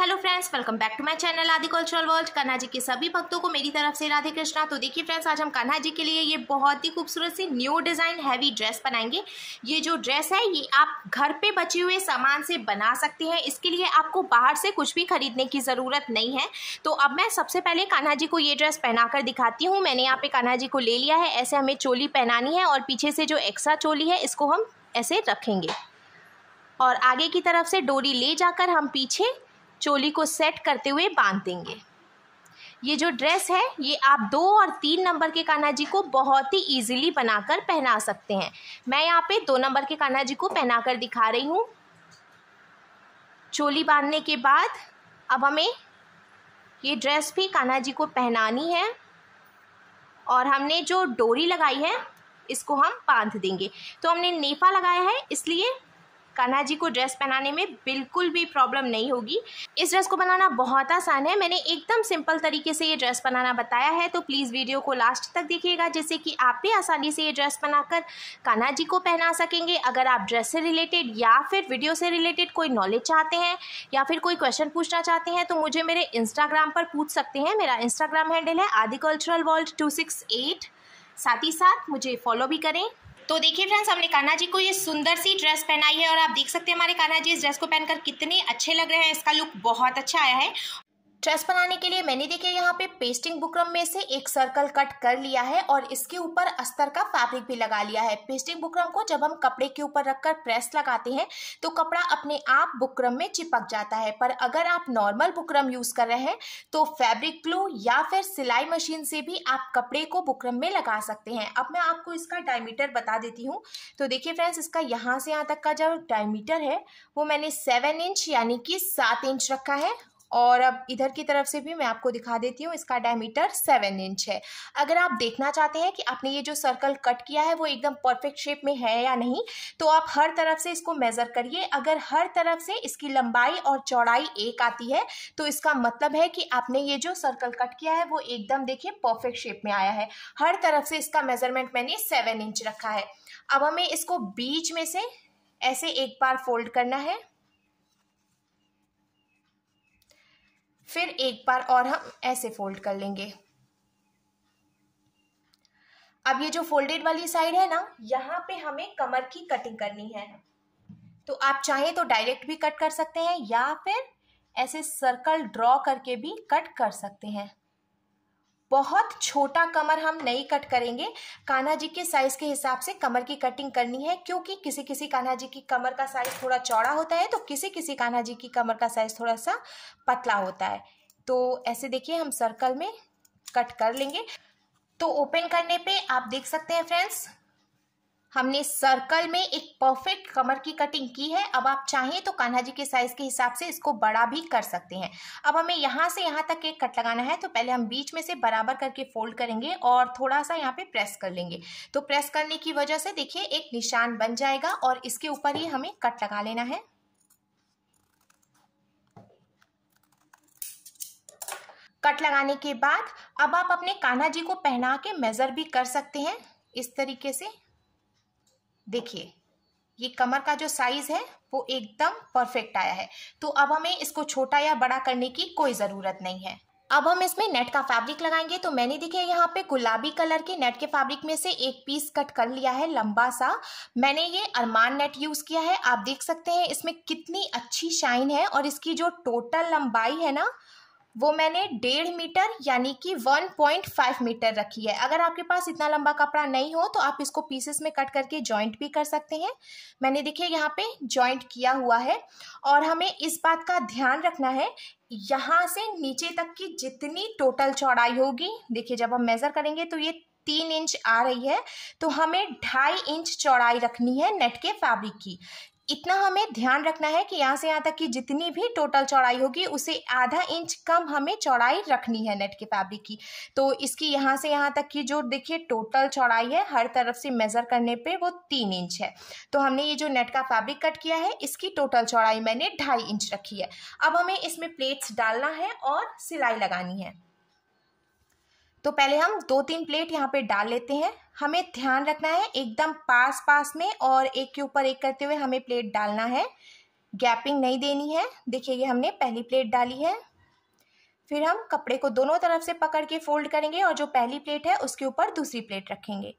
hello friends welcome back to my channel Aadi Cultural World Kanha ji के सभी भक्तों को मेरी तरफ से राधे कृष्णा तो देखिए फ्रेंड्स आज हम कान्हा जी के लिए ये बहुत ही खूबसूरत सी न्यू डिज़ाइन हैवी ड्रेस बनाएंगे ये जो ड्रेस है ये आप घर पे बचे हुए सामान से बना सकते हैं इसके लिए आपको बाहर से कुछ भी खरीदने की ज़रूरत नहीं है तो अब मैं सबसे पहले कान्हा जी को ये ड्रेस पहना दिखाती हूँ मैंने यहाँ पे कान्हा जी को ले लिया है ऐसे हमें चोली पहनानी है और पीछे से जो एक्स्ट्रा चोली है इसको हम ऐसे रखेंगे और आगे की तरफ से डोरी ले जाकर हम पीछे चोली को सेट करते हुए बांध देंगे ये जो ड्रेस है ये आप दो और तीन नंबर के कान्हा जी को बहुत ही इजीली बनाकर पहना सकते हैं मैं यहाँ पे दो नंबर के कान्हा जी को पहना कर दिखा रही हूँ चोली बांधने के बाद अब हमें ये ड्रेस भी कान्हा जी को पहनानी है और हमने जो डोरी लगाई है इसको हम बांध देंगे तो हमने नेफा लगाया है इसलिए कान्हा जी को ड्रेस पहनाने में बिल्कुल भी प्रॉब्लम नहीं होगी इस ड्रेस को बनाना बहुत आसान है मैंने एकदम सिंपल तरीके से ये ड्रेस बनाना बताया है तो प्लीज़ वीडियो को लास्ट तक देखिएगा जिससे कि आप भी आसानी से ये ड्रेस बनाकर कान्हा जी को पहना सकेंगे अगर आप ड्रेस से रिलेटेड या फिर वीडियो से रिलेटेड कोई नॉलेज चाहते हैं या फिर कोई क्वेश्चन पूछना चाहते हैं तो मुझे मेरे इंस्टाग्राम पर पूछ सकते हैं मेरा इंस्टाग्राम हैंडल है Aadi Cultural World two six eight साथ ही साथ मुझे फॉलो भी करें तो देखिए फ्रेंड्स हमने कान्हा जी को ये सुंदर सी ड्रेस पहनाई है और आप देख सकते हैं हमारे कान्हा जी इस ड्रेस को पहनकर कितने अच्छे लग रहे हैं इसका लुक बहुत अच्छा आया है ट्रेस बनाने के लिए मैंने देखिए यहाँ पे पेस्टिंग बुकरम में से एक सर्कल कट कर लिया है और इसके ऊपर अस्तर का फैब्रिक भी लगा लिया है पेस्टिंग बुकरम को जब हम कपड़े के ऊपर रखकर प्रेस लगाते हैं तो कपड़ा अपने आप बुकरम में चिपक जाता है पर अगर आप नॉर्मल बुकरम यूज कर रहे हैं तो फैब्रिक ग्लू या फिर सिलाई मशीन से भी आप कपड़े को बुकरम में लगा सकते हैं अब मैं आपको इसका डायमीटर बता देती हूँ तो देखिये फ्रेंड्स इसका यहाँ से यहाँ तक का जो डायमीटर है वो मैंने सेवन इंच यानी कि सात इंच रखा है और अब इधर की तरफ से भी मैं आपको दिखा देती हूँ इसका डायमीटर सेवन इंच है अगर आप देखना चाहते हैं कि आपने ये जो सर्कल कट किया है वो एकदम परफेक्ट शेप में है या नहीं तो आप हर तरफ से इसको मेज़र करिए अगर हर तरफ से इसकी लंबाई और चौड़ाई एक आती है तो इसका मतलब है कि आपने ये जो सर्कल कट किया है वो एकदम देखिए परफेक्ट शेप में आया है हर तरफ से इसका मेज़रमेंट मैंने सेवन इंच रखा है अब हमें इसको बीच में से ऐसे एक बार फोल्ड करना है फिर एक बार और हम ऐसे फोल्ड कर लेंगे अब ये जो फोल्डेड वाली साइड है ना यहाँ पे हमें कमर की कटिंग करनी है तो आप चाहें तो डायरेक्ट भी कट कर सकते हैं या फिर ऐसे सर्कल ड्रॉ करके भी कट कर सकते हैं बहुत छोटा कमर हम नहीं कट करेंगे कान्हा जी के साइज के हिसाब से कमर की कटिंग करनी है क्योंकि किसी किसी कान्हा जी की कमर का साइज थोड़ा चौड़ा होता है तो किसी किसी कान्हा जी की कमर का साइज थोड़ा सा पतला होता है तो ऐसे देखिए हम सर्कल में कट कर लेंगे तो ओपन करने पे आप देख सकते हैं फ्रेंड्स हमने सर्कल में एक परफेक्ट कमर की कटिंग की है अब आप चाहें तो कान्हा जी के साइज के हिसाब से इसको बड़ा भी कर सकते हैं अब हमें यहाँ से यहाँ तक एक कट लगाना है तो पहले हम बीच में से बराबर करके फोल्ड करेंगे और थोड़ा सा यहाँ पे प्रेस कर लेंगे तो प्रेस करने की वजह से देखिए एक निशान बन जाएगा और इसके ऊपर ही हमें कट लगा लेना है कट लगाने के बाद अब आप अपने कान्हा जी को पहना के मेजर भी कर सकते हैं इस तरीके से देखिए ये कमर का जो साइज है वो एकदम परफेक्ट आया है तो अब हमें इसको छोटा या बड़ा करने की कोई ज़रूरत नहीं है अब हम इसमें नेट का फैब्रिक लगाएंगे तो मैंने देखिए यहाँ पे गुलाबी कलर के नेट के फैब्रिक में से एक पीस कट कर लिया है लंबा सा मैंने ये अरमान नेट यूज़ किया है आप देख सकते हैं इसमें कितनी अच्छी शाइन है और इसकी जो टोटल लंबाई है ना वो मैंने डेढ़ मीटर यानी कि 1.5 मीटर रखी है अगर आपके पास इतना लंबा कपड़ा नहीं हो तो आप इसको पीसेस में कट करके जॉइंट भी कर सकते हैं मैंने देखिए यहाँ पे जॉइंट किया हुआ है और हमें इस बात का ध्यान रखना है यहाँ से नीचे तक की जितनी टोटल चौड़ाई होगी देखिए जब हम मेज़र करेंगे तो ये तीन इंच आ रही है तो हमें ढाई इंच चौड़ाई रखनी है नेट के फैब्रिक की इतना हमें ध्यान रखना है कि यहाँ से यहाँ तक की जितनी भी टोटल चौड़ाई होगी उसे आधा इंच कम हमें चौड़ाई रखनी है नेट के फैब्रिक की तो इसकी यहाँ से यहाँ तक की जो देखिए टोटल चौड़ाई है हर तरफ से मेज़र करने पे वो तीन इंच है तो हमने ये जो नेट का फैब्रिक कट किया है इसकी टोटल चौड़ाई मैंने ढाई इंच रखी है अब हमें इसमें प्लेट्स डालना है और सिलाई लगानी है तो पहले हम दो तीन प्लेट यहाँ पे डाल लेते हैं हमें ध्यान रखना है एकदम पास पास में और एक के ऊपर एक करते हुए हमें प्लेट डालना है गैपिंग नहीं देनी है देखिए ये हमने पहली प्लेट डाली है फिर हम कपड़े को दोनों तरफ से पकड़ के फोल्ड करेंगे और जो पहली प्लेट है उसके ऊपर दूसरी प्लेट रखेंगे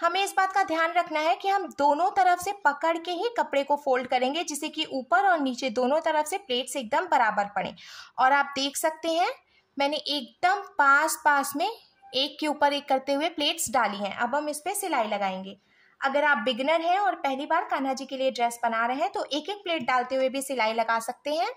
हमें इस बात का ध्यान रखना है कि हम दोनों तरफ से पकड़ के ही कपड़े को फोल्ड करेंगे जिससे कि ऊपर और नीचे दोनों तरफ से प्लेट्स एकदम बराबर पड़े और आप देख सकते हैं मैंने एकदम पास पास में एक के ऊपर एक करते हुए प्लेट्स डाली हैं अब हम इस पर सिलाई लगाएंगे अगर आप बिगनर हैं और पहली बार कान्हा जी के लिए ड्रेस बना रहे हैं तो एक एक प्लेट डालते हुए भी सिलाई लगा सकते हैं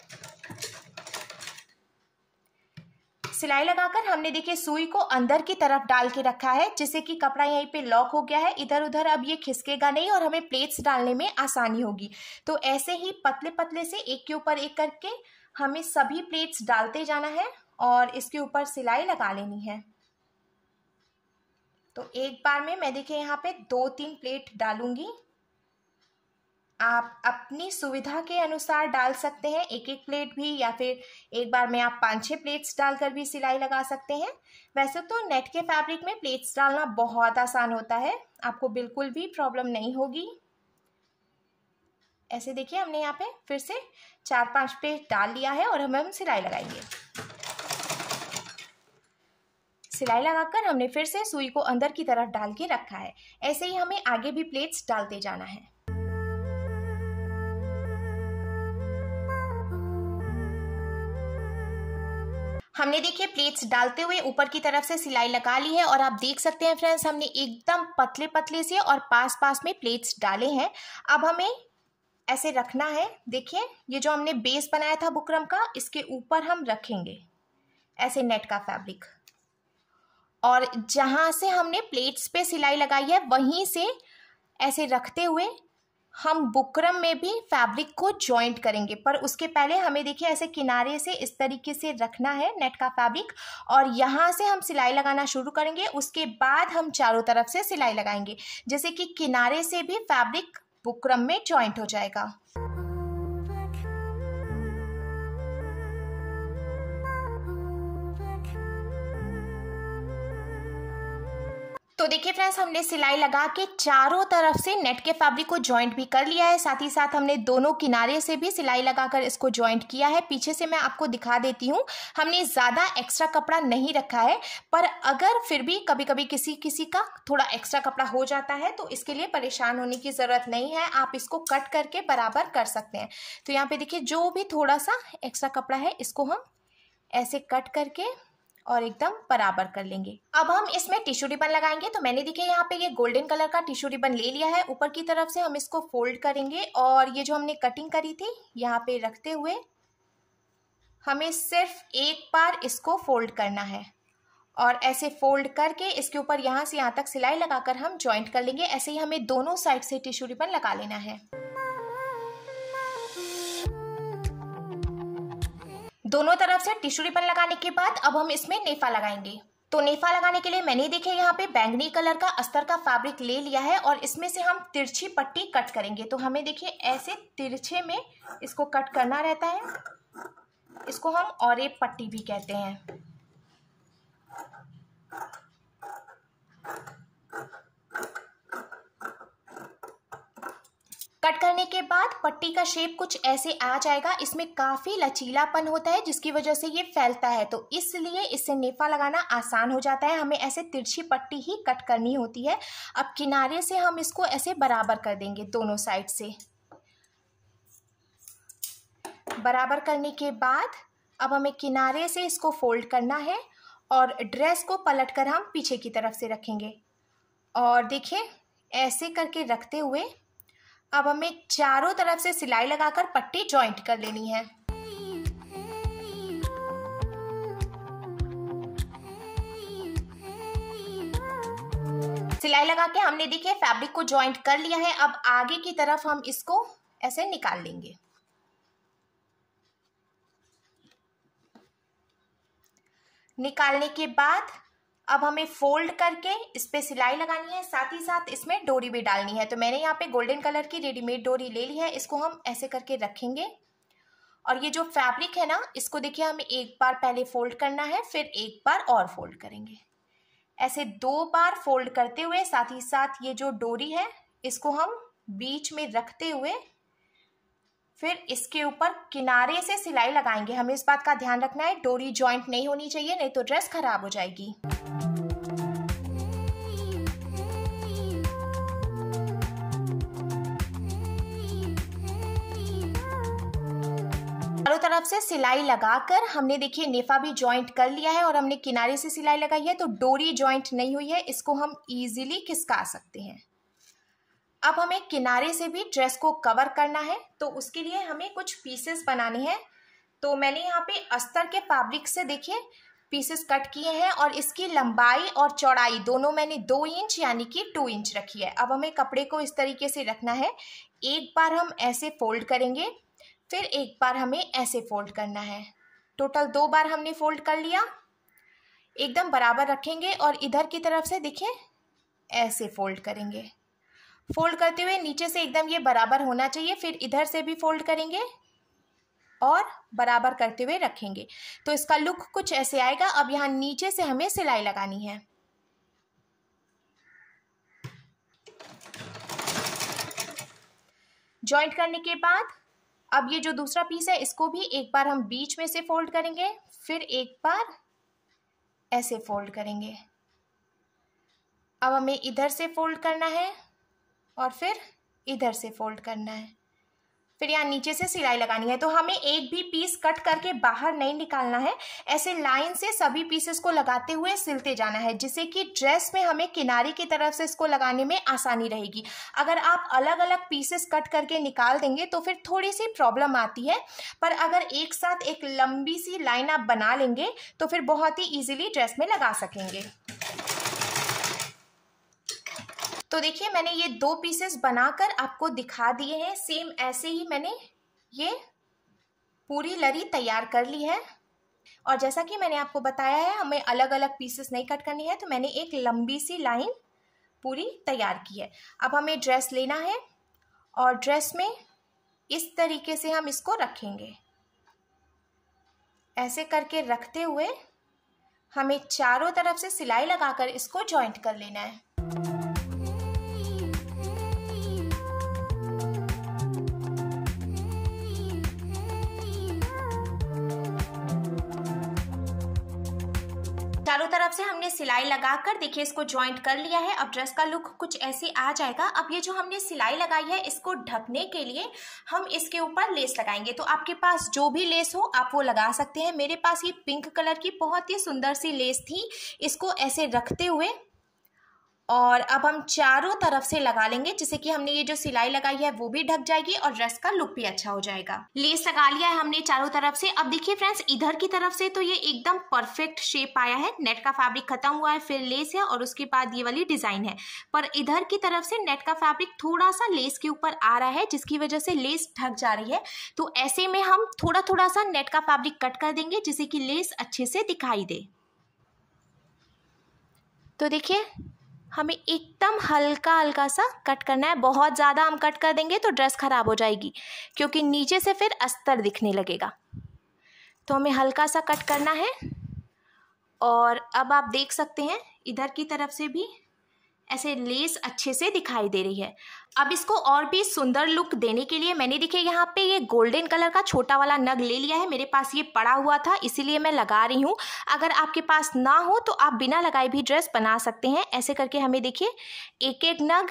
सिलाई लगाकर हमने देखिए सुई को अंदर की तरफ डाल के रखा है जिससे कि कपड़ा यहीं पे लॉक हो गया है इधर उधर अब ये खिसकेगा नहीं और हमें प्लेट्स डालने में आसानी होगी तो ऐसे ही पतले पतले से एक के ऊपर एक करके हमें सभी प्लेट्स डालते जाना है और इसके ऊपर सिलाई लगा लेनी है तो एक बार में मैं देखिए यहाँ पे दो तीन प्लेट डालूंगी आप अपनी सुविधा के अनुसार डाल सकते हैं एक एक प्लेट भी या फिर एक बार में आप पाँच छः प्लेट्स डालकर भी सिलाई लगा सकते हैं वैसे तो नेट के फैब्रिक में प्लेट्स डालना बहुत आसान होता है आपको बिल्कुल भी प्रॉब्लम नहीं होगी ऐसे देखिए हमने यहाँ पे फिर से चार पांच प्लेट डाल लिया है और हमें हम सिलाई लगाएंगे सिलाई लगाकर हमने फिर से सुई को अंदर की तरफ डाल के रखा है ऐसे ही हमें आगे भी प्लेट्स डालते जाना है हमने देखिए प्लेट्स डालते हुए ऊपर की तरफ से सिलाई लगा ली है और आप देख सकते हैं फ्रेंड्स हमने एकदम पतले पतले से और पास पास में प्लेट्स डाले हैं अब हमें ऐसे रखना है देखिए ये जो हमने बेस बनाया था बुकरम का इसके ऊपर हम रखेंगे ऐसे नेट का फैब्रिक और जहाँ से हमने प्लेट्स पे सिलाई लगाई है वहीं से ऐसे रखते हुए हम बुकरम में भी फैब्रिक को जॉइंट करेंगे पर उसके पहले हमें देखिए ऐसे किनारे से इस तरीके से रखना है नेट का फैब्रिक और यहाँ से हम सिलाई लगाना शुरू करेंगे उसके बाद हम चारों तरफ से सिलाई लगाएंगे जैसे कि किनारे से भी फैब्रिक बुकरम में जॉइंट हो जाएगा तो देखिए फ्रेंड्स हमने सिलाई लगा के चारों तरफ से नेट के फैब्रिक को ज्वाइंट भी कर लिया है साथ ही साथ हमने दोनों किनारे से भी सिलाई लगाकर इसको ज्वाइंट किया है पीछे से मैं आपको दिखा देती हूँ हमने ज़्यादा एक्स्ट्रा कपड़ा नहीं रखा है पर अगर फिर भी कभी कभी किसी किसी का थोड़ा एक्स्ट्रा कपड़ा हो जाता है तो इसके लिए परेशान होने की ज़रूरत नहीं है आप इसको कट करके बराबर कर सकते हैं तो यहाँ पर देखिए जो भी थोड़ा सा एक्स्ट्रा कपड़ा है इसको हम ऐसे कट करके और एकदम बराबर कर लेंगे अब हम इसमें टिश्यू रिबन लगाएंगे तो मैंने देखिए यहाँ पे ये गोल्डन कलर का टिश्यू रिबन ले लिया है ऊपर की तरफ से हम इसको फोल्ड करेंगे और ये जो हमने कटिंग करी थी यहाँ पे रखते हुए हमें सिर्फ एक बार इसको फोल्ड करना है और ऐसे फोल्ड करके इसके ऊपर यहाँ से यहाँ तक सिलाई लगाकर हम ज्वाइंट कर लेंगे ऐसे ही हमें दोनों साइड से टिश्यू रिबन लगा लेना है दोनों तरफ से टिश्यू रिबन लगाने के बाद अब हम इसमें नेफा लगाएंगे तो नेफा लगाने के लिए मैंने देखे यहाँ पे बैंगनी कलर का अस्तर का फैब्रिक ले लिया है और इसमें से हम तिरछी पट्टी कट करेंगे तो हमें देखिए ऐसे तिरछे में इसको कट करना रहता है इसको हम और पट्टी भी कहते हैं करने के बाद पट्टी का शेप कुछ ऐसे आ जाएगा इसमें काफ़ी लचीलापन होता है जिसकी वजह से ये फैलता है तो इसलिए इससे नेफा लगाना आसान हो जाता है हमें ऐसे तिरछी पट्टी ही कट करनी होती है अब किनारे से हम इसको ऐसे बराबर कर देंगे दोनों साइड से बराबर करने के बाद अब हमें किनारे से इसको फोल्ड करना है और ड्रेस को पलट कर हम पीछे की तरफ से रखेंगे और देखिए ऐसे करके रखते हुए अब हमें चारों तरफ से सिलाई लगाकर पट्टी ज्वाइंट कर लेनी है सिलाई लगा के हमने देखिए फैब्रिक को ज्वाइंट कर लिया है अब आगे की तरफ हम इसको ऐसे निकाल लेंगे निकालने के बाद अब हमें फोल्ड करके इस पर सिलाई लगानी है साथ ही साथ इसमें डोरी भी डालनी है तो मैंने यहाँ पे गोल्डन कलर की रेडीमेड डोरी ले ली है इसको हम ऐसे करके रखेंगे और ये जो फैब्रिक है ना इसको देखिए हमें एक बार पहले फोल्ड करना है फिर एक बार और फोल्ड करेंगे ऐसे दो बार फोल्ड करते हुए साथ ही साथ ये जो डोरी है इसको हम बीच में रखते हुए फिर इसके ऊपर किनारे से सिलाई लगाएंगे हमें इस बात का ध्यान रखना है डोरी ज्वाइंट नहीं होनी चाहिए नहीं तो ड्रेस खराब हो जाएगी चारों तरफ से सिलाई लगाकर हमने देखिए नेफा भी ज्वाइंट कर लिया है और हमने किनारे से सिलाई लगाई है तो डोरी ज्वाइंट नहीं हुई है इसको हम इजीली खिसका सकते हैं अब हमें किनारे से भी ड्रेस को कवर करना है तो उसके लिए हमें कुछ पीसेस बनाने हैं तो मैंने यहाँ पे अस्तर के फैब्रिक से देखिए पीसेस कट किए हैं और इसकी लंबाई और चौड़ाई दोनों मैंने दो इंच यानी कि टू इंच रखी है अब हमें कपड़े को इस तरीके से रखना है एक बार हम ऐसे फोल्ड करेंगे फिर एक बार हमें ऐसे फोल्ड करना है टोटल दो बार हमने फोल्ड कर लिया एकदम बराबर रखेंगे और इधर की तरफ से देखें ऐसे फोल्ड करेंगे फोल्ड करते हुए नीचे से एकदम ये बराबर होना चाहिए फिर इधर से भी फोल्ड करेंगे और बराबर करते हुए रखेंगे तो इसका लुक कुछ ऐसे आएगा अब यहाँ नीचे से हमें सिलाई लगानी है जॉइंट करने के बाद अब ये जो दूसरा पीस है इसको भी एक बार हम बीच में से फोल्ड करेंगे फिर एक बार ऐसे फोल्ड करेंगे अब हमें इधर से फोल्ड करना है और फिर इधर से फोल्ड करना है फिर यहाँ नीचे से सिलाई लगानी है तो हमें एक भी पीस कट करके बाहर नहीं निकालना है ऐसे लाइन से सभी पीसेस को लगाते हुए सिलते जाना है जिससे कि ड्रेस में हमें किनारे की तरफ से इसको लगाने में आसानी रहेगी अगर आप अलग अलग पीसेस कट करके निकाल देंगे तो फिर थोड़ी सी प्रॉब्लम आती है पर अगर एक साथ एक लंबी सी लाइन आप बना लेंगे तो फिर बहुत ही ईजिली ड्रेस में लगा सकेंगे तो देखिए मैंने ये दो पीसेस बनाकर आपको दिखा दिए हैं सेम ऐसे ही मैंने ये पूरी लरी तैयार कर ली है और जैसा कि मैंने आपको बताया है हमें अलग अलग पीसेस नहीं कट करनी है तो मैंने एक लंबी सी लाइन पूरी तैयार की है अब हमें ड्रेस लेना है और ड्रेस में इस तरीके से हम इसको रखेंगे ऐसे करके रखते हुए हमें चारों तरफ से सिलाई लगाकर इसको जॉइंट कर लेना है चारों तरफ से हमने सिलाई लगाकर देखिए इसको ज्वाइंट कर लिया है अब ड्रेस का लुक कुछ ऐसे आ जाएगा अब ये जो हमने सिलाई लगाई है इसको ढकने के लिए हम इसके ऊपर लेस लगाएंगे तो आपके पास जो भी लेस हो आप वो लगा सकते हैं मेरे पास ये पिंक कलर की बहुत ही सुंदर सी लेस थी इसको ऐसे रखते हुए और अब हम चारों तरफ से लगा लेंगे जिससे कि हमने ये जो सिलाई लगाई है वो भी ढक जाएगी और ड्रेस का लुक भी अच्छा हो जाएगा लेस लगा लिया है हमने चारों तरफ से अब देखिए फ्रेंड्स इधर की तरफ से तो ये एकदम परफेक्ट शेप आया है नेट का फैब्रिक खत्म हुआ है फिर लेस है और उसके बाद ये वाली डिजाइन है पर इधर की तरफ से नेट का फैब्रिक थोड़ा सा लेस के ऊपर आ रहा है जिसकी वजह से लेस ढक जा रही है तो ऐसे में हम थोड़ा थोड़ा सा नेट का फैब्रिक कट कर देंगे जिससे कि लेस अच्छे से दिखाई दे तो देखिए हमें एकदम हल्का हल्का सा कट करना है बहुत ज़्यादा हम कट कर देंगे तो ड्रेस ख़राब हो जाएगी क्योंकि नीचे से फिर अस्तर दिखने लगेगा तो हमें हल्का सा कट करना है और अब आप देख सकते हैं इधर की तरफ से भी ऐसे लेस अच्छे से दिखाई दे रही है अब इसको और भी सुंदर लुक देने के लिए मैंने देखिए यहाँ पे ये गोल्डन कलर का छोटा वाला नग ले लिया है मेरे पास ये पड़ा हुआ था इसीलिए मैं लगा रही हूँ अगर आपके पास ना हो तो आप बिना लगाए भी ड्रेस बना सकते हैं ऐसे करके हमें देखिए एक एक नग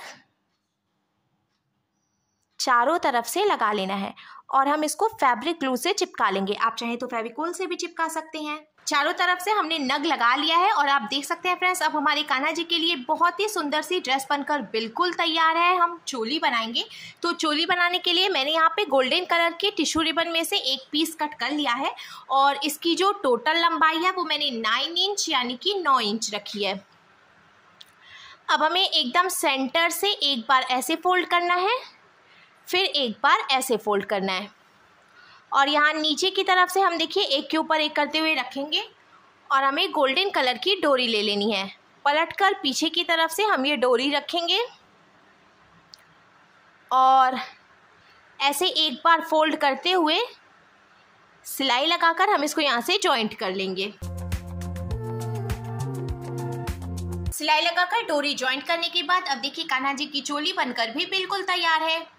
चारों तरफ से लगा लेना है और हम इसको फैब्रिक ग्लू से चिपका लेंगे आप चाहें तो फेविकोल से भी चिपका सकते हैं चारों तरफ से हमने नग लगा लिया है और आप देख सकते हैं फ्रेंड्स अब हमारे कान्हा जी के लिए बहुत ही सुंदर सी ड्रेस बनकर बिल्कुल तैयार है हम चोली बनाएंगे तो चोली बनाने के लिए मैंने यहाँ पे गोल्डन कलर के टिश्यू रिबन में से एक पीस कट कर लिया है और इसकी जो टोटल लंबाई है वो मैंने नाइन इंच यानी कि नौ इंच रखी है अब हमें एकदम सेंटर से एक बार ऐसे फोल्ड करना है फिर एक बार ऐसे फोल्ड करना है और यहाँ नीचे की तरफ से हम देखिए एक के ऊपर एक करते हुए रखेंगे और हमें गोल्डन कलर की डोरी ले लेनी है पलट कर पीछे की तरफ से हम ये डोरी रखेंगे और ऐसे एक बार फोल्ड करते हुए सिलाई लगाकर हम इसको यहाँ से जॉइंट कर लेंगे सिलाई लगाकर डोरी ज्वाइंट करने के बाद अब देखिए कान्हा जी की चोली बनकर भी बिल्कुल तैयार है